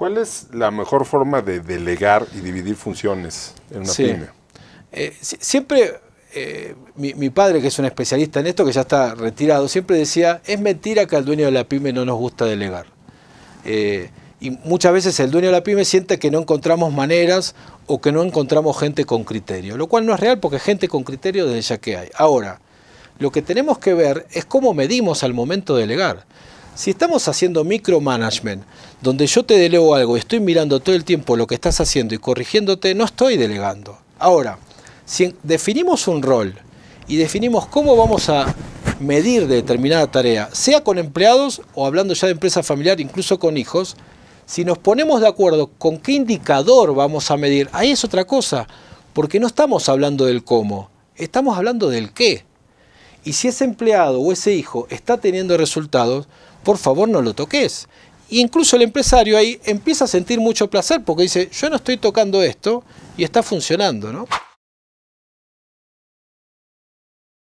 ¿Cuál es la mejor forma de delegar y dividir funciones en una pyme? Eh, siempre eh, mi, padre, que es un especialista en esto, que ya está retirado, siempre decía, es mentira que al dueño de la pyme no nos gusta delegar. Eh, y muchas veces el dueño de la pyme siente que no encontramos maneras o que no encontramos gente con criterio, lo cual no es real porque gente con criterio desde ya que hay. Ahora, lo que tenemos que ver es cómo medimos al momento de delegar. Si estamos haciendo micromanagement, donde yo te delego algo y estoy mirando todo el tiempo lo que estás haciendo y corrigiéndote, no estoy delegando. Ahora, si definimos un rol y definimos cómo vamos a medir determinada tarea, sea con empleados o hablando ya de empresa familiar, incluso con hijos, si nos ponemos de acuerdo con qué indicador vamos a medir, ahí es otra cosa, porque no estamos hablando del cómo, estamos hablando del qué. Y si ese empleado o ese hijo está teniendo resultados, por favor no lo toques. E incluso el empresario ahí empieza a sentir mucho placer porque dice, yo no estoy tocando esto y está funcionando, ¿no?